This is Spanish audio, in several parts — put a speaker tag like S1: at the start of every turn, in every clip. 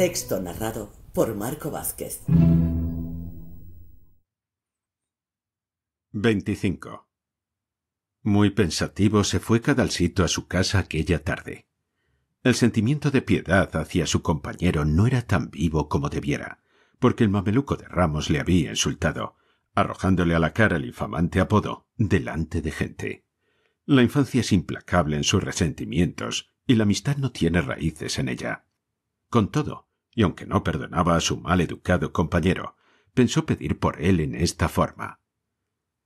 S1: Texto narrado por Marco Vázquez. 25. Muy pensativo se fue Cadalsito a su casa aquella tarde. El sentimiento de piedad hacia su compañero no era tan vivo como debiera, porque el mameluco de Ramos le había insultado, arrojándole a la cara el infamante apodo delante de gente. La infancia es implacable en sus resentimientos y la amistad no tiene raíces en ella. Con todo, y aunque no perdonaba a su mal educado compañero, pensó pedir por él en esta forma.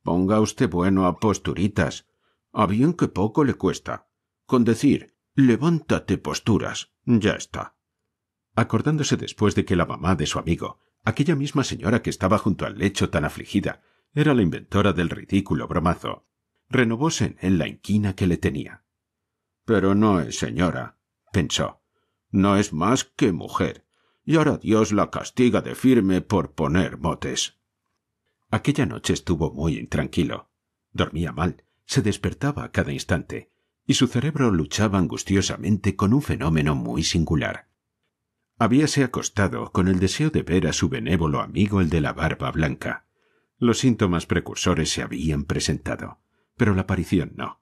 S1: Ponga usted bueno a posturitas. A bien que poco le cuesta. Con decir, levántate posturas. Ya está. Acordándose después de que la mamá de su amigo, aquella misma señora que estaba junto al lecho tan afligida, era la inventora del ridículo bromazo, renovóse en la inquina que le tenía. Pero no es señora, pensó. No es más que mujer y ahora Dios la castiga de firme por poner motes. Aquella noche estuvo muy intranquilo. Dormía mal, se despertaba a cada instante, y su cerebro luchaba angustiosamente con un fenómeno muy singular. Habíase acostado con el deseo de ver a su benévolo amigo el de la barba blanca. Los síntomas precursores se habían presentado, pero la aparición no.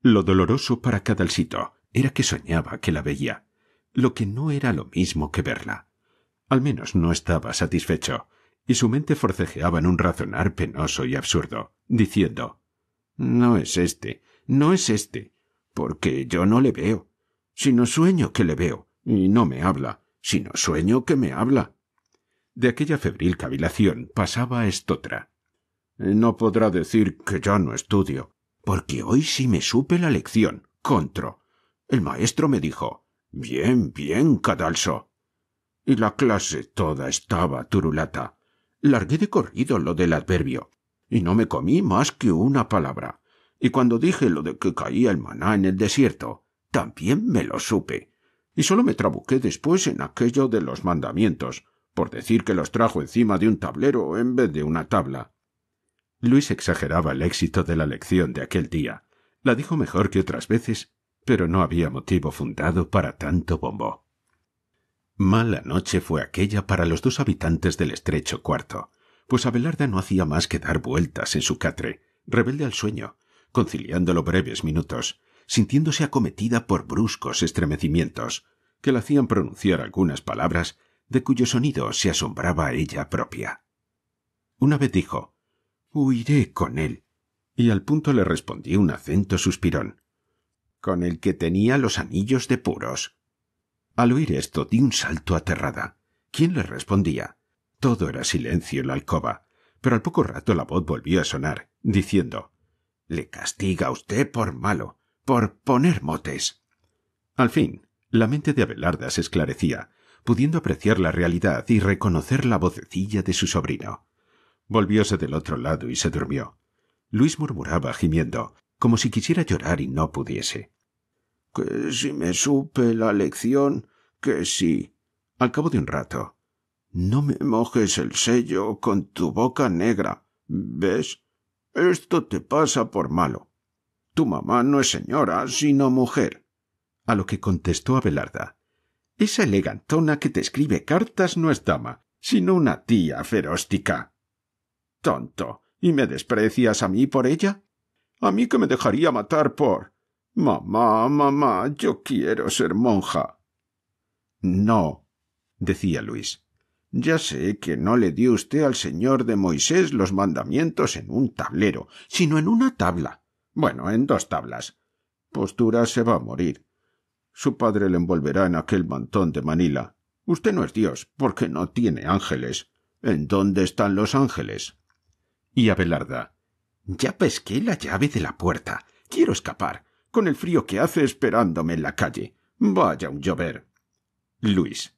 S1: Lo doloroso para Cadalcito era que soñaba que la veía, lo que no era lo mismo que verla. Al menos no estaba satisfecho, y su mente forcejeaba en un razonar penoso y absurdo, diciendo No es este, no es este, porque yo no le veo, sino sueño que le veo, y no me habla, sino sueño que me habla. De aquella febril cavilación pasaba a estotra. No podrá decir que yo no estudio, porque hoy sí me supe la lección, contro. El maestro me dijo Bien, bien, cadalso. Y la clase toda estaba turulata. Largué de corrido lo del adverbio, y no me comí más que una palabra. Y cuando dije lo de que caía el maná en el desierto, también me lo supe. Y solo me trabuqué después en aquello de los mandamientos, por decir que los trajo encima de un tablero en vez de una tabla. Luis exageraba el éxito de la lección de aquel día. La dijo mejor que otras veces pero no había motivo fundado para tanto bombo. Mala noche fue aquella para los dos habitantes del estrecho cuarto, pues Abelarda no hacía más que dar vueltas en su catre, rebelde al sueño, conciliándolo breves minutos, sintiéndose acometida por bruscos estremecimientos que la hacían pronunciar algunas palabras de cuyo sonido se asombraba a ella propia. Una vez dijo Huiré con él, y al punto le respondió un acento suspirón con el que tenía los anillos de puros. Al oír esto di un salto aterrada. ¿Quién le respondía? Todo era silencio en la alcoba, pero al poco rato la voz volvió a sonar, diciendo Le castiga usted por malo, por poner motes. Al fin, la mente de Abelarda se esclarecía, pudiendo apreciar la realidad y reconocer la vocecilla de su sobrino. Volvióse del otro lado y se durmió. Luis murmuraba gimiendo como si quisiera llorar y no pudiese. Que si me supe la lección, que sí. Al cabo de un rato. No me mojes el sello con tu boca negra. ¿Ves? Esto te pasa por malo. Tu mamá no es señora, sino mujer. A lo que contestó Abelarda. Esa elegantona que te escribe cartas no es dama, sino una tía feróstica. Tonto. ¿Y me desprecias a mí por ella? a mí que me dejaría matar por. Mamá, mamá, yo quiero ser monja. No, decía Luis. Ya sé que no le dio usted al señor de Moisés los mandamientos en un tablero, sino en una tabla. Bueno, en dos tablas. Postura se va a morir. Su padre le envolverá en aquel mantón de Manila. Usted no es Dios, porque no tiene ángeles. ¿En dónde están los ángeles? Y Abelarda, ya pesqué la llave de la puerta. Quiero escapar, con el frío que hace esperándome en la calle. Vaya un llover. Luis.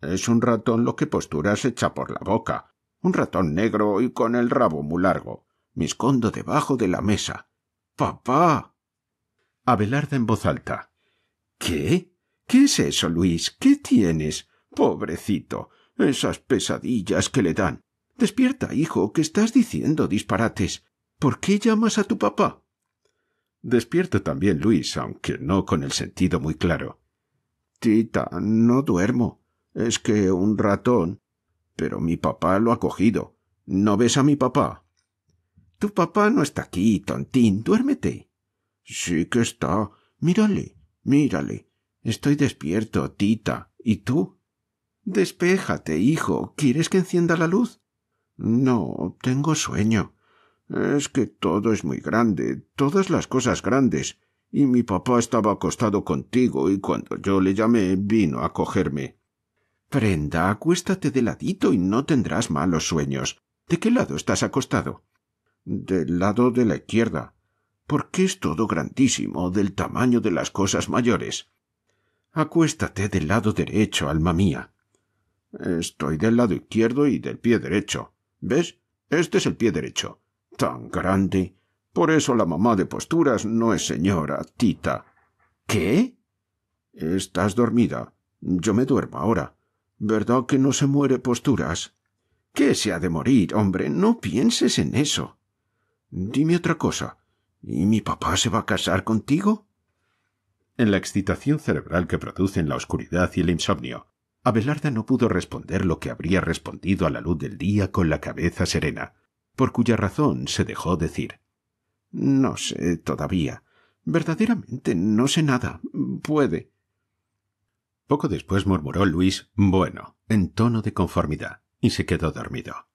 S1: Es un ratón lo que posturas echa por la boca. Un ratón negro y con el rabo muy largo. Me escondo debajo de la mesa. Papá. Abelarda en voz alta. ¿Qué? ¿Qué es eso, Luis? ¿Qué tienes? Pobrecito. Esas pesadillas que le dan. Despierta, hijo, que estás diciendo disparates. ¿Por qué llamas a tu papá? Despierto también, Luis, aunque no con el sentido muy claro. Tita, no duermo. Es que un ratón. Pero mi papá lo ha cogido. ¿No ves a mi papá? Tu papá no está aquí, tontín. Duérmete. Sí que está. Mírale, mírale. Estoy despierto, Tita. ¿Y tú? Despéjate, hijo. ¿Quieres que encienda la luz? No, tengo sueño. Es que todo es muy grande, todas las cosas grandes, y mi papá estaba acostado contigo y cuando yo le llamé vino a cogerme. Prenda, acuéstate de ladito y no tendrás malos sueños. ¿De qué lado estás acostado? Del lado de la izquierda. Porque es todo grandísimo, del tamaño de las cosas mayores. Acuéstate del lado derecho, alma mía. Estoy del lado izquierdo y del pie derecho. ¿Ves? Este es el pie derecho tan grande. Por eso la mamá de posturas no es señora, tita. ¿Qué? Estás dormida. Yo me duermo ahora. ¿Verdad que no se muere posturas? ¿Qué se ha de morir, hombre? No pienses en eso. Dime otra cosa. ¿Y mi papá se va a casar contigo? En la excitación cerebral que producen la oscuridad y el insomnio, Abelarda no pudo responder lo que habría respondido a la luz del día con la cabeza serena por cuya razón se dejó decir. No sé todavía. Verdaderamente no sé nada. Puede. Poco después murmuró Luis bueno, en tono de conformidad, y se quedó dormido.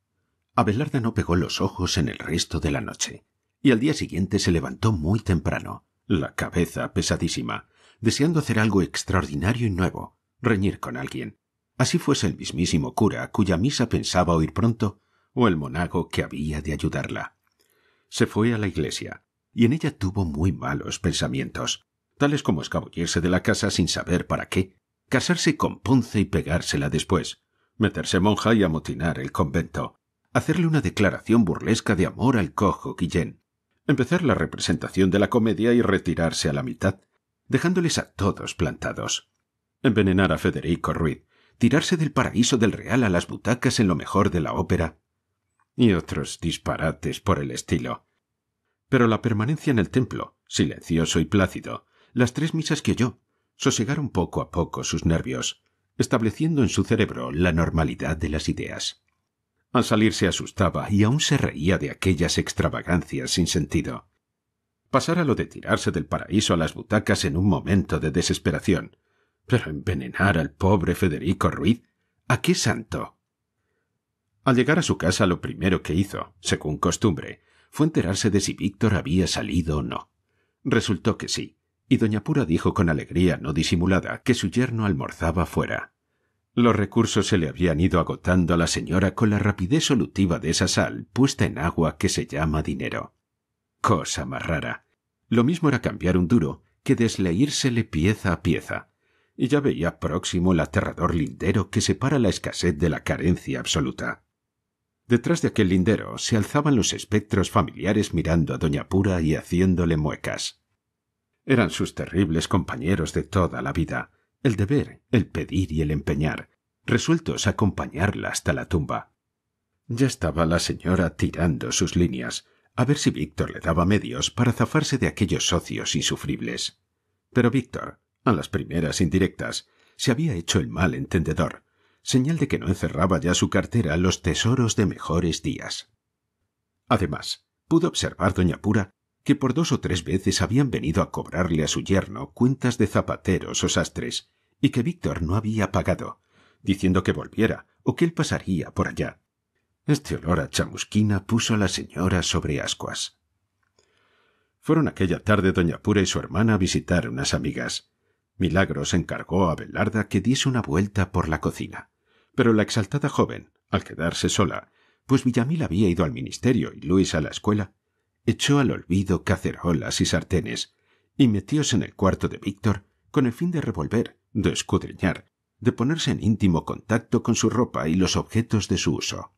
S1: Abelarda no pegó los ojos en el resto de la noche, y al día siguiente se levantó muy temprano, la cabeza pesadísima, deseando hacer algo extraordinario y nuevo, reñir con alguien. Así fuese el mismísimo cura, cuya misa pensaba oír pronto, o el monago que había de ayudarla. Se fue a la iglesia, y en ella tuvo muy malos pensamientos, tales como escabullirse de la casa sin saber para qué, casarse con Ponce y pegársela después, meterse monja y amotinar el convento, hacerle una declaración burlesca de amor al cojo Guillén, empezar la representación de la comedia y retirarse a la mitad, dejándoles a todos plantados, envenenar a Federico Ruiz, tirarse del paraíso del Real a las butacas en lo mejor de la ópera y otros disparates por el estilo. Pero la permanencia en el templo, silencioso y plácido, las tres misas que oyó, sosegaron poco a poco sus nervios, estableciendo en su cerebro la normalidad de las ideas. Al salir se asustaba y aún se reía de aquellas extravagancias sin sentido. Pasara lo de tirarse del paraíso a las butacas en un momento de desesperación. Pero envenenar al pobre Federico Ruiz, ¿a qué santo? Al llegar a su casa lo primero que hizo, según costumbre, fue enterarse de si Víctor había salido o no. Resultó que sí, y doña Pura dijo con alegría no disimulada que su yerno almorzaba fuera. Los recursos se le habían ido agotando a la señora con la rapidez solutiva de esa sal puesta en agua que se llama dinero. Cosa más rara. Lo mismo era cambiar un duro que desleírsele pieza a pieza, y ya veía próximo el aterrador lindero que separa la escasez de la carencia absoluta. Detrás de aquel lindero se alzaban los espectros familiares mirando a Doña Pura y haciéndole muecas. Eran sus terribles compañeros de toda la vida, el deber, el pedir y el empeñar, resueltos a acompañarla hasta la tumba. Ya estaba la señora tirando sus líneas, a ver si Víctor le daba medios para zafarse de aquellos socios insufribles. Pero Víctor, a las primeras indirectas, se había hecho el mal entendedor señal de que no encerraba ya su cartera los tesoros de mejores días. Además, pudo observar doña Pura que por dos o tres veces habían venido a cobrarle a su yerno cuentas de zapateros o sastres, y que Víctor no había pagado, diciendo que volviera o que él pasaría por allá. Este olor a chamusquina puso a la señora sobre ascuas. Fueron aquella tarde doña Pura y su hermana a visitar unas amigas. Milagros encargó a Belarda que diese una vuelta por la cocina. Pero la exaltada joven, al quedarse sola, pues Villamil había ido al ministerio y Luis a la escuela, echó al olvido cacerolas y sartenes y metióse en el cuarto de Víctor con el fin de revolver, de escudriñar, de ponerse en íntimo contacto con su ropa y los objetos de su uso.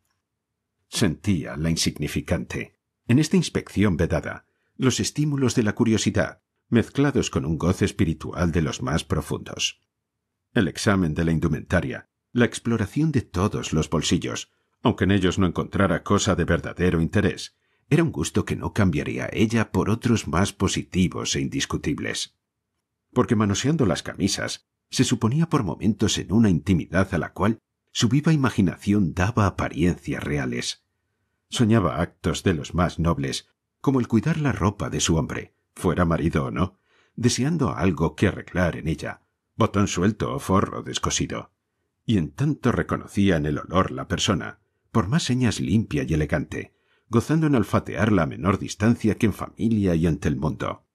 S1: Sentía la insignificante, en esta inspección vedada, los estímulos de la curiosidad, mezclados con un goce espiritual de los más profundos. El examen de la indumentaria, la exploración de todos los bolsillos, aunque en ellos no encontrara cosa de verdadero interés, era un gusto que no cambiaría ella por otros más positivos e indiscutibles. Porque manoseando las camisas, se suponía por momentos en una intimidad a la cual su viva imaginación daba apariencias reales. Soñaba actos de los más nobles, como el cuidar la ropa de su hombre, fuera marido o no, deseando algo que arreglar en ella, botón suelto o forro descosido y en tanto reconocía en el olor la persona, por más señas limpia y elegante, gozando en olfatearla a menor distancia que en familia y ante el mundo.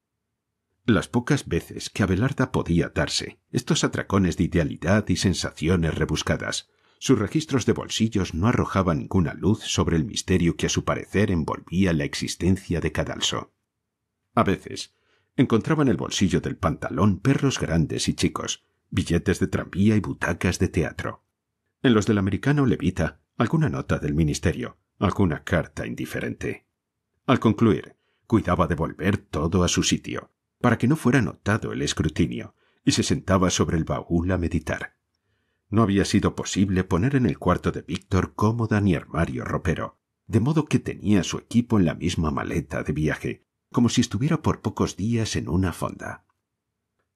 S1: Las pocas veces que Abelarda podía atarse, estos atracones de idealidad y sensaciones rebuscadas, sus registros de bolsillos no arrojaban ninguna luz sobre el misterio que a su parecer envolvía la existencia de Cadalso. A veces, encontraba en el bolsillo del pantalón perros grandes y chicos, billetes de tranvía y butacas de teatro. En los del americano levita alguna nota del ministerio, alguna carta indiferente. Al concluir, cuidaba de volver todo a su sitio, para que no fuera notado el escrutinio, y se sentaba sobre el baúl a meditar. No había sido posible poner en el cuarto de Víctor cómoda ni armario ropero, de modo que tenía su equipo en la misma maleta de viaje, como si estuviera por pocos días en una fonda.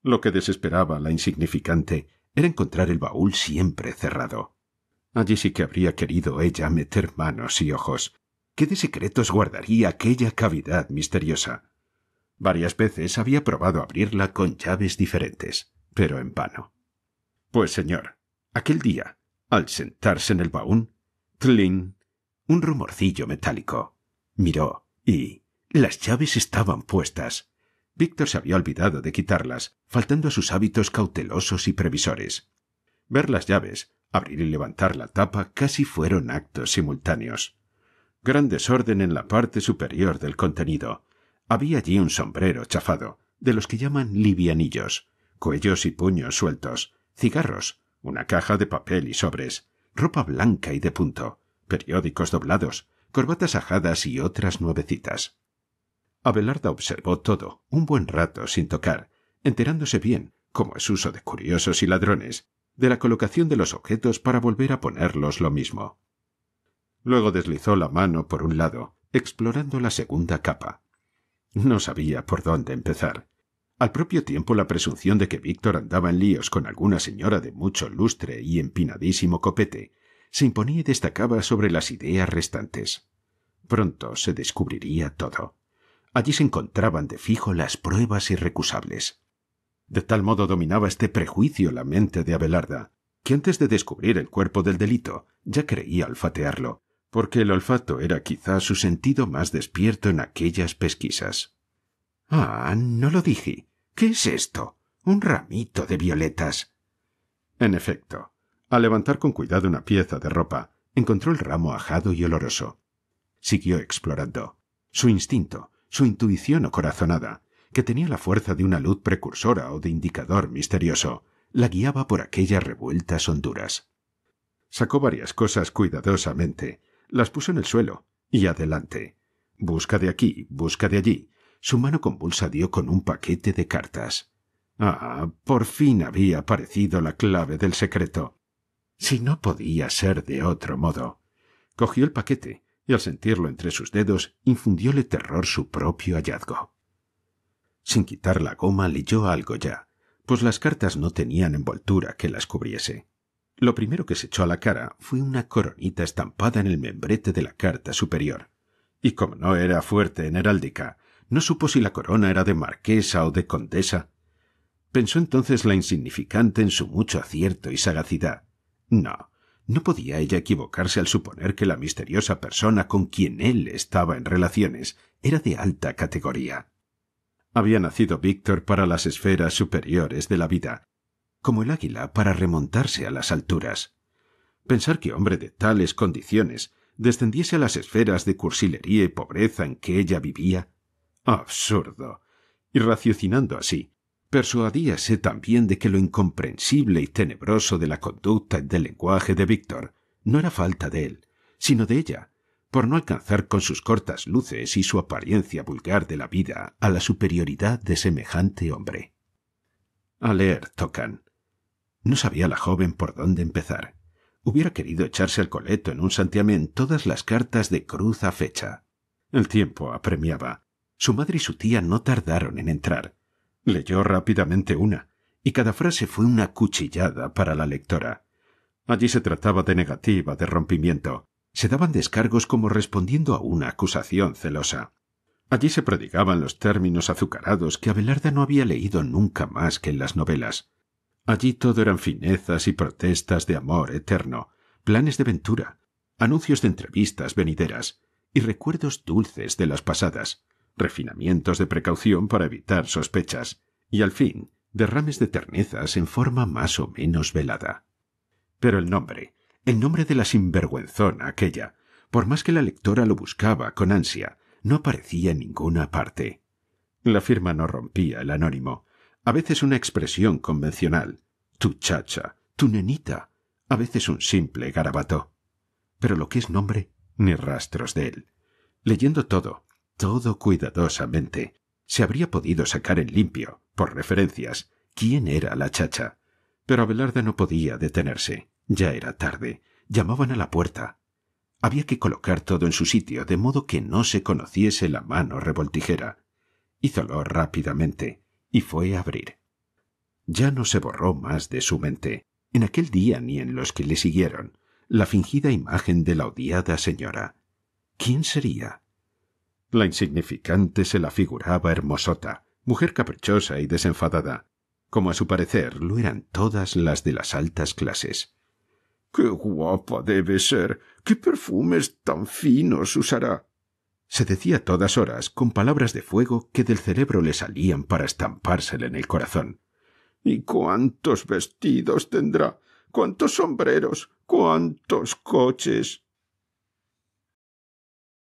S1: Lo que desesperaba la insignificante era encontrar el baúl siempre cerrado. Allí sí que habría querido ella meter manos y ojos. ¿Qué de secretos guardaría aquella cavidad misteriosa? Varias veces había probado abrirla con llaves diferentes, pero en vano. Pues señor, aquel día, al sentarse en el baúl, Tlin, un rumorcillo metálico. Miró y las llaves estaban puestas. Víctor se había olvidado de quitarlas, faltando a sus hábitos cautelosos y previsores. Ver las llaves, abrir y levantar la tapa casi fueron actos simultáneos. Gran desorden en la parte superior del contenido. Había allí un sombrero chafado, de los que llaman livianillos, cuellos y puños sueltos, cigarros, una caja de papel y sobres, ropa blanca y de punto, periódicos doblados, corbatas ajadas y otras nuevecitas. Abelarda observó todo un buen rato sin tocar, enterándose bien, como es uso de curiosos y ladrones, de la colocación de los objetos para volver a ponerlos lo mismo. Luego deslizó la mano por un lado, explorando la segunda capa. No sabía por dónde empezar. Al propio tiempo la presunción de que Víctor andaba en líos con alguna señora de mucho lustre y empinadísimo copete se imponía y destacaba sobre las ideas restantes. Pronto se descubriría todo. Allí se encontraban de fijo las pruebas irrecusables. De tal modo dominaba este prejuicio la mente de Abelarda, que antes de descubrir el cuerpo del delito ya creía olfatearlo, porque el olfato era quizá su sentido más despierto en aquellas pesquisas. Ah, no lo dije. ¿Qué es esto? Un ramito de violetas. En efecto, al levantar con cuidado una pieza de ropa, encontró el ramo ajado y oloroso. Siguió explorando. Su instinto, su intuición o corazonada que tenía la fuerza de una luz precursora o de indicador misterioso, la guiaba por aquellas revueltas honduras. Sacó varias cosas cuidadosamente, las puso en el suelo y adelante. Busca de aquí, busca de allí. Su mano convulsa dio con un paquete de cartas. Ah, por fin había aparecido la clave del secreto. Si no podía ser de otro modo. Cogió el paquete, y al sentirlo entre sus dedos infundióle terror su propio hallazgo. Sin quitar la goma leyó algo ya, pues las cartas no tenían envoltura que las cubriese. Lo primero que se echó a la cara fue una coronita estampada en el membrete de la carta superior, y como no era fuerte en heráldica, no supo si la corona era de marquesa o de condesa. Pensó entonces la insignificante en su mucho acierto y sagacidad. No, ¿No podía ella equivocarse al suponer que la misteriosa persona con quien él estaba en relaciones era de alta categoría? Había nacido Víctor para las esferas superiores de la vida, como el águila para remontarse a las alturas. Pensar que hombre de tales condiciones descendiese a las esferas de cursilería y pobreza en que ella vivía. Absurdo. Y raciocinando así, Persuadíase también de que lo incomprensible y tenebroso de la conducta y del lenguaje de Víctor no era falta de él, sino de ella, por no alcanzar con sus cortas luces y su apariencia vulgar de la vida a la superioridad de semejante hombre. A leer Tocan. No sabía la joven por dónde empezar. Hubiera querido echarse al coleto en un santiamén todas las cartas de cruz a fecha. El tiempo apremiaba. Su madre y su tía no tardaron en entrar, Leyó rápidamente una, y cada frase fue una cuchillada para la lectora. Allí se trataba de negativa, de rompimiento. Se daban descargos como respondiendo a una acusación celosa. Allí se prodigaban los términos azucarados que Abelarda no había leído nunca más que en las novelas. Allí todo eran finezas y protestas de amor eterno, planes de ventura, anuncios de entrevistas venideras y recuerdos dulces de las pasadas refinamientos de precaución para evitar sospechas y al fin derrames de ternezas en forma más o menos velada. Pero el nombre, el nombre de la sinvergüenzona aquella, por más que la lectora lo buscaba con ansia, no aparecía en ninguna parte. La firma no rompía el anónimo. A veces una expresión convencional, tu chacha, tu nenita, a veces un simple garabato. Pero lo que es nombre, ni rastros de él. Leyendo todo, todo cuidadosamente, se habría podido sacar en limpio, por referencias, quién era la chacha. Pero Abelarda no podía detenerse. Ya era tarde. Llamaban a la puerta. Había que colocar todo en su sitio, de modo que no se conociese la mano revoltijera. Hízolo rápidamente y fue a abrir. Ya no se borró más de su mente, en aquel día ni en los que le siguieron, la fingida imagen de la odiada señora. ¿Quién sería? La insignificante se la figuraba hermosota, mujer caprichosa y desenfadada, como a su parecer lo eran todas las de las altas clases. ¡Qué guapa debe ser! ¡Qué perfumes tan finos usará! se decía a todas horas con palabras de fuego que del cerebro le salían para estampársele en el corazón. ¿Y cuántos vestidos tendrá? ¿Cuántos sombreros? ¿Cuántos coches?